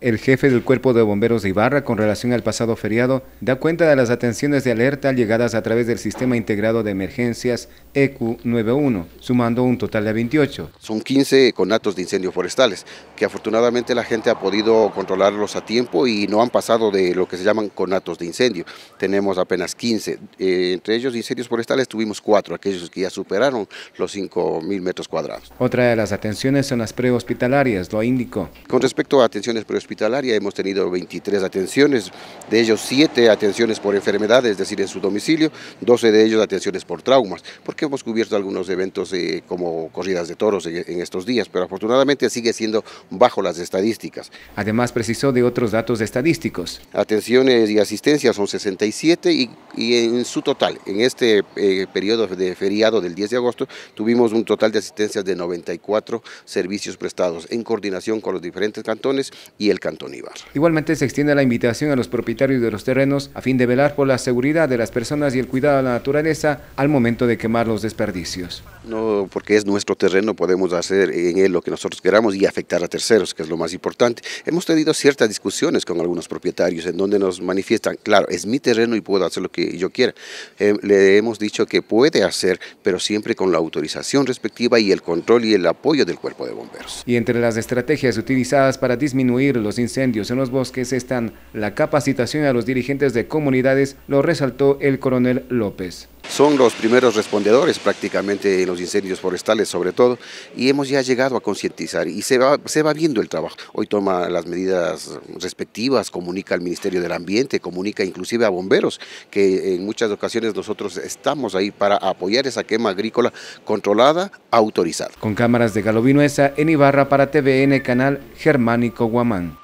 El jefe del Cuerpo de Bomberos de Ibarra, con relación al pasado feriado, da cuenta de las atenciones de alerta llegadas a través del Sistema Integrado de Emergencias EQ91, sumando un total de 28. Son 15 conatos de incendios forestales, que afortunadamente la gente ha podido controlarlos a tiempo y no han pasado de lo que se llaman conatos de incendio. Tenemos apenas 15. Eh, entre ellos, incendios forestales, tuvimos cuatro, aquellos que ya superaron los 5.000 metros cuadrados. Otra de las atenciones son las prehospitalarias, lo indicó. Con respecto a atenciones prehospitalarias, hospitalaria hemos tenido 23 atenciones, de ellos 7 atenciones por enfermedades, es decir, en su domicilio, 12 de ellos atenciones por traumas, porque hemos cubierto algunos eventos eh, como corridas de toros en, estos días, pero afortunadamente sigue siendo bajo las estadísticas. Además precisó de otros datos estadísticos. Atenciones y asistencias son 67 y, en su total, en este eh, periodo de feriado del 10 de agosto, tuvimos un total de asistencias de 94 servicios prestados en coordinación con los diferentes cantones y el Cantón Igualmente se extiende la invitación a los propietarios de los terrenos a fin de velar por la seguridad de las personas y el cuidado de la naturaleza al momento de quemar los desperdicios. No, porque es nuestro terreno, podemos hacer en él lo que nosotros queramos y afectar a terceros, que es lo más importante. Hemos tenido ciertas discusiones con algunos propietarios en donde nos manifiestan, claro, es mi terreno y puedo hacer lo que yo quiera. Eh, le hemos dicho que puede hacer, pero siempre con la autorización respectiva y el control y el apoyo del cuerpo de bomberos. Y entre las estrategias utilizadas para disminuir los los incendios en los bosques están la capacitación a los dirigentes de comunidades, lo resaltó el coronel López son los primeros respondedores prácticamente en los incendios forestales sobre todo y hemos ya llegado a concientizar y se va, se va viendo el trabajo. Hoy toma las medidas respectivas, comunica al Ministerio del Ambiente, comunica inclusive a bomberos que en muchas ocasiones nosotros estamos ahí para apoyar esa quema agrícola controlada, autorizada. Con cámaras de Galo en Ibarra para TVN Canal Germánico Guamán.